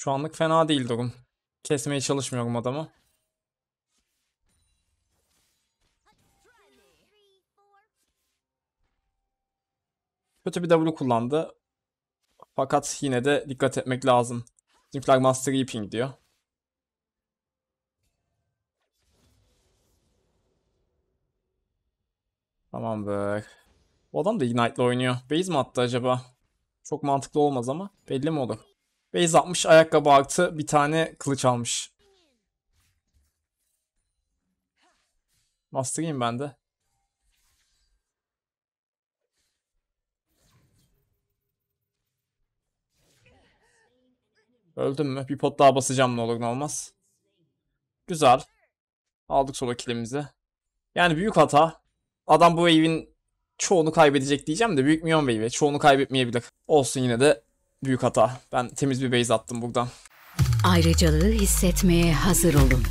Şu anlık fena değil durum. Kesmeye çalışmıyorum adamı. Kötü bir W kullandı. Fakat yine de dikkat etmek lazım. Zimfler Master Reaping diyor. Tamam Tamamdır. Bu adam da ignite ile oynuyor. Base mi attı acaba? Çok mantıklı olmaz ama belli mi olur? Base atmış ayakkabı artı bir tane kılıç almış. Bastırayım ben de. Öldüm mü? Bir pot daha basacağım ne olur ne olmaz. Güzel. Aldık solo kilimizi. Yani büyük hata. Adam bu wave'in çoğunu kaybedecek diyeceğim de büyük milyon wave'i. Çoğunu kaybetmeyebilir. Olsun yine de büyük hata. Ben temiz bir base attım buradan. Ayrıcalığı hissetmeye hazır olun.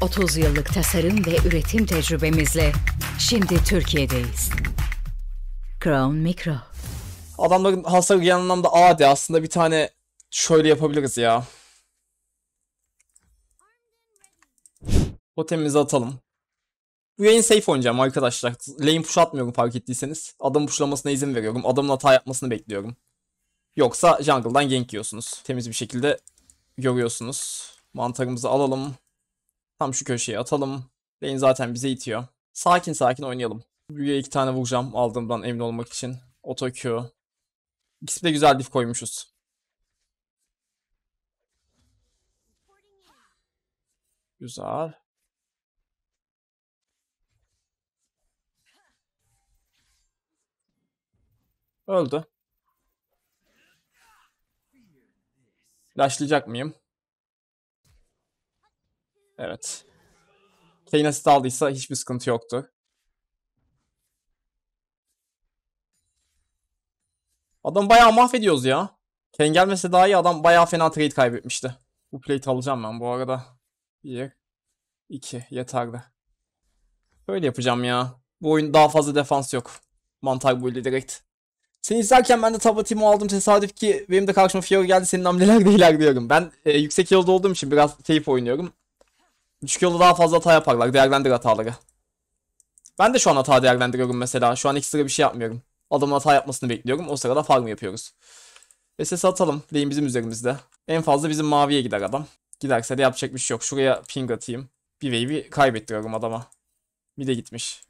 30 yıllık tasarım ve üretim tecrübemizle şimdi Türkiye'deyiz. Crown Micro. Adamların hasar genel anlamda AD aslında bir tane şöyle yapabiliriz ya. Totemimizi atalım. Bu yayın safe oynayacağım arkadaşlar. Lane push atmıyorum fark ettiyseniz. Adam pushlamasına izin veriyorum. Adamın hata yapmasını bekliyorum. Yoksa jungle'dan gank yiyorsunuz. Temiz bir şekilde yoruyorsunuz. Mantarımızı alalım. Tam şu köşeye atalım. Lane zaten bize itiyor. Sakin sakin oynayalım. Büyüye iki tane vuracağım aldığımdan emin olmak için. Auto Q. İkisi de güzel dif koymuşuz. Güzel. Öldü. Flashlayacak mıyım? Evet. Kane asit aldıysa hiçbir sıkıntı yoktu. Adam bayağı mahvediyoruz ya. Kane gelmese daha iyi adam bayağı fena trade kaybetmişti. Bu plate alacağım ben bu arada. 1 2 yeterli. Böyle yapacağım ya. Bu oyun daha fazla defans yok. Mantar buydu direkt. Seni izlerken ben de tabatimi aldım tesadüf ki benim de karşıma Fiora geldi senin hamleler de ilerliyorum. Ben e, yüksek yolda olduğum için biraz keyif oynuyorum. Düşük yolda daha fazla hata yaparlar değerlendir hataları. Ben de şu an hata değerlendiriyorum mesela. Şu an ekstra bir şey yapmıyorum. Adamın hata yapmasını bekliyorum. O sırada farm yapıyoruz. Ve atalım. Lane bizim üzerimizde. En fazla bizim maviye gider adam. Giderse de yapacak bir şey yok. Şuraya ping atayım. Bir wave'i kaybettiriyorum adama. Bir de gitmiş.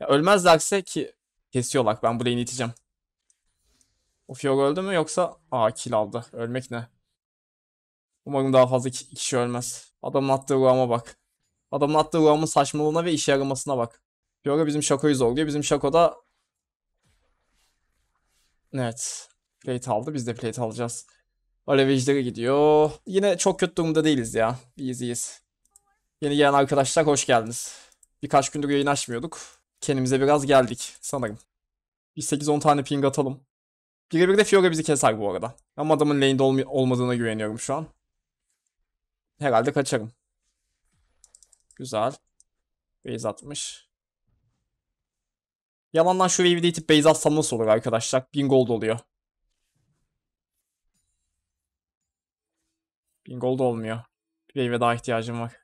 Ya ölmezlerse ki Kesiyorlar. Ben burayı iteceğim. O Fior öldü mü yoksa? Aa kill aldı. Ölmek ne? Umarım daha fazla kişi ölmez. Adamın attığı ruhama bak. Adamın attığı ruhamın saçmalığına ve işe yaramasına bak. Fiora bizim Şako'yu zorluyor. Bizim Şako da... Evet. Plate aldı. Biz de plate alacağız. Alev gidiyor. Yine çok kötü durumda değiliz ya. İyiyiz iyiyiz. Yeni gelen arkadaşlar hoş geldiniz. Birkaç gündür yayın açmıyorduk kendimize biraz geldik sanırım. Bir 8-10 tane ping atalım. Birebir de Fiora bizi keser bu arada. Ama adamın lane'de olm olmadığına güveniyorum şu an. Herhalde kaçarım. Güzel. Base atmış. Yalandan şu wave'i de itip base atsam nasıl olur arkadaşlar? 1000 gold oluyor. 1000 gold olmuyor. Bir wave'e daha ihtiyacım var.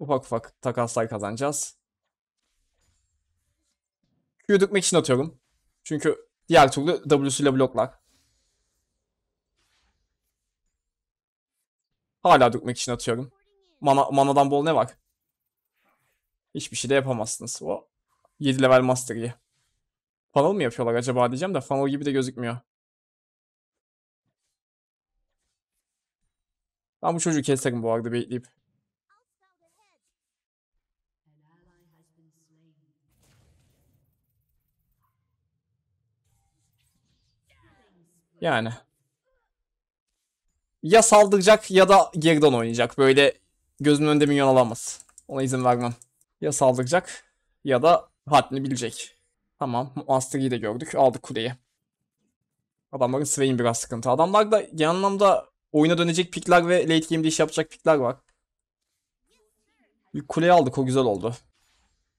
Ufak ufak takaslar kazanacağız. Q'yu dökmek için atıyorum. Çünkü diğer türlü W'suyla bloklar. Hala dökmek için atıyorum. Mana, manadan bol ne var? Hiçbir şey de yapamazsınız. O 7 level master'ı. Funnel mı yapıyorlar acaba diyeceğim de funnel gibi de gözükmüyor. Ben bu çocuğu keserim bu arada bekleyip. slain. Yani. Ya saldıracak ya da geriden oynayacak. Böyle gözümün önünde milyon alamaz. Ona izin vermem. Ya saldıracak ya da haddini bilecek. Tamam. Master'ı de gördük. Aldık kuleyi. Adamların Swain biraz sıkıntı. Adamlar da genel anlamda oyuna dönecek pikler ve late game'de iş yapacak pikler var. Bir kuleyi aldık. O güzel oldu.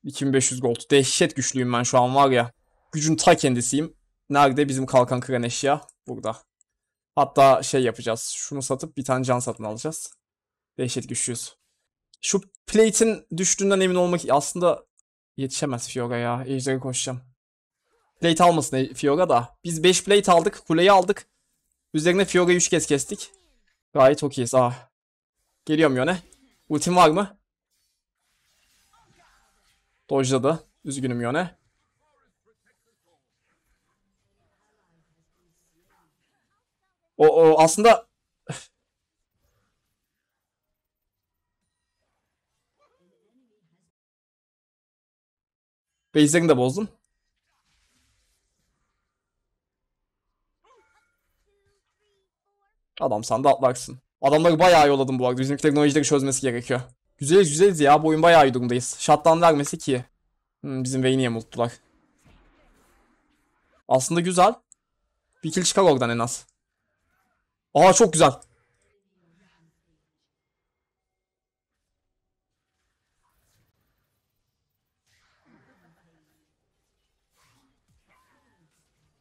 2500 gold. Dehşet güçlüyüm ben şu an var ya. Gücün ta kendisiyim. Nerede bizim kalkan kıran eşya? Burada. Hatta şey yapacağız. Şunu satıp bir tane can satın alacağız. Dehşet güçlüyüz. Şu plate'in düştüğünden emin olmak aslında yetişemez Fiora ya. Ejder'e koşacağım. Plate almasın e, Fiora da. Biz 5 plate aldık. Kuleyi aldık. Üzerine Fiora'yı 3 kez kestik. Gayet okeyiz. Ah. Geliyorum yöne. Ultim var mı? Dojladı. Üzgünüm Yone. O, o aslında Base'lerini de bozdum. Adam sandı atlaksın. Adamları bayağı yolladım bu arada. Bizim teknolojideki çözmesi gerekiyor. Güzeliz güzeliz ya. Bu oyun bayağı iyi durumdayız. Shutdown vermesek iyi. Hmm, bizim Vayne'i yamulttular. Aslında güzel. Bir kill çıkar oradan en az. Aa çok güzel.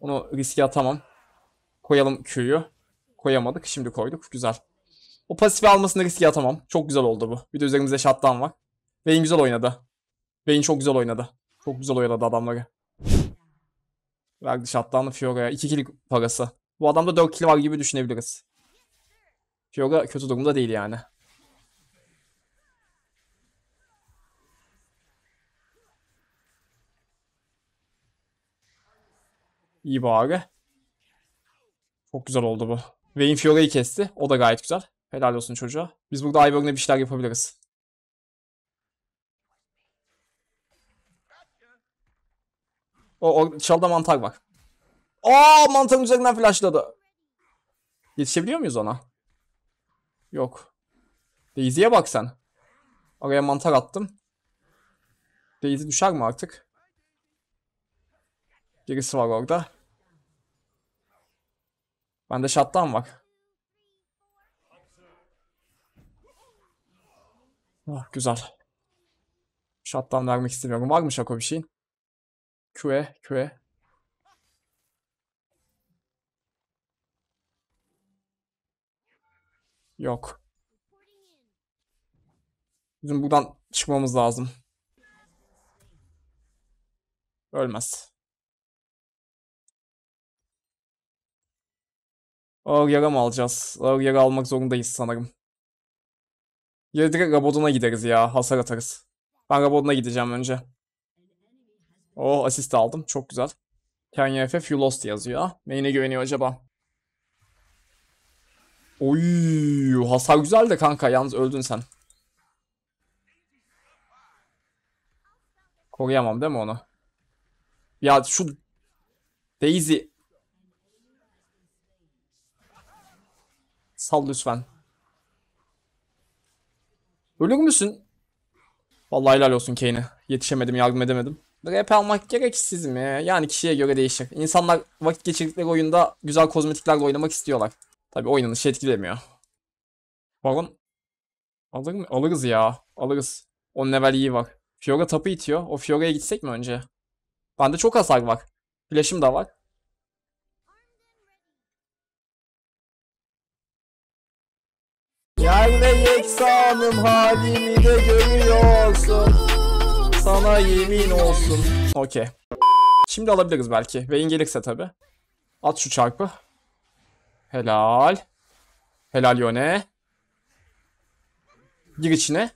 Onu riske atamam. Koyalım Q'yu. Koyamadık. Şimdi koyduk. Güzel. O pasifi almasını riske atamam. Çok güzel oldu bu. Bir de üzerimizde shutdown var. Vayne güzel oynadı. Vayne çok güzel oynadı. Çok güzel oynadı adamları. Verdi shutdown'ı Fiora'ya. 2 kill parası. Bu adamda 4 kill var gibi düşünebiliriz. Fiora kötü durumda değil yani. İyi bari. Çok güzel oldu bu. Vayne Fiora'yı kesti. O da gayet güzel. Helal olsun çocuğa. Biz burada Ivor'la bir şeyler yapabiliriz. O, o çalda mantar var. Aa mantarın üzerinden flashladı. Yetişebiliyor muyuz ona? Yok. Daisy'ye bak sen. Araya mantar attım. Daisy düşer mi artık? Birisi var orada. Bende shutdown var. Ah, güzel. Shutdown vermek istemiyorum. Var mı Şako bir şeyin? Küre, küre. Yok. Bizim buradan çıkmamız lazım. Ölmez. Ağır yara mı alacağız? Ağır yara almak zorundayız sanırım. Ya direkt Rabodon'a gideriz ya. Hasar atarız. Ben Rabodon'a gideceğim önce. Oh asist aldım. Çok güzel. Kenya FF you lost yazıyor. Neyine güveniyor acaba? Oy hasar güzel de kanka. Yalnız öldün sen. Koruyamam değil mi onu? Ya şu Daisy Sal lütfen. Ölür müsün? Vallahi helal olsun Kane'e. Yetişemedim, yardım edemedim. Rap almak gereksiz mi? Yani kişiye göre değişir. İnsanlar vakit geçirdikleri oyunda güzel kozmetiklerle oynamak istiyorlar. Tabi oynanışı etkilemiyor. Baron alır mı? Alırız ya. Alırız. On level iyi var. Fiora tapı itiyor. O Fiora'ya gitsek mi önce? Bende çok hasar var. Flash'ım da var. yeksanım halimi de görüyorsun. Sana yemin olsun. Okey. Şimdi alabiliriz belki. Vayne gelirse tabi. At şu çarpı. Helal. Helal yöne. Gir içine.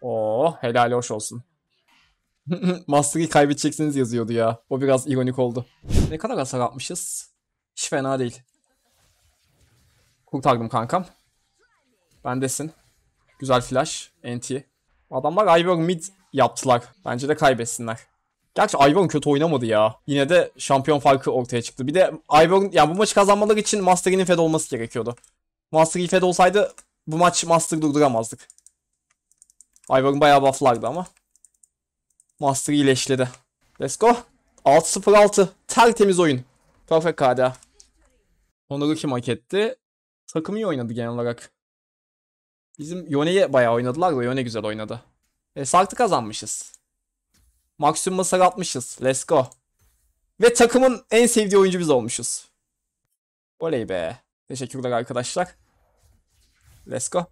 Oo, helal hoş olsun. Master'ı kaybedeceksiniz yazıyordu ya. O biraz ironik oldu. Ne kadar hasar atmışız? Hiç fena değil. Kurtardım kankam. Bendesin. Güzel flash. NT. Adamlar Ivor mid yaptılar. Bence de kaybetsinler. Gerçi Ivor kötü oynamadı ya. Yine de şampiyon farkı ortaya çıktı. Bir de Ivor yani bu maçı kazanmaları için Master fed olması gerekiyordu. Master fed olsaydı bu maç Master durduramazdık. Ivor'un bayağı bufflardı ama. Master iyileşledi. Let's go. 6-0-6. Tertemiz oyun. Perfect KDA. Onları kim hak etti? Takım iyi oynadı genel olarak. Bizim Yone'yi bayağı oynadılar da Yone güzel oynadı. E, Sart'ı kazanmışız. Maksimum'a saratmışız. Let's go. Ve takımın en sevdiği oyuncu biz olmuşuz. Oley be. Teşekkürler arkadaşlar. Let's go.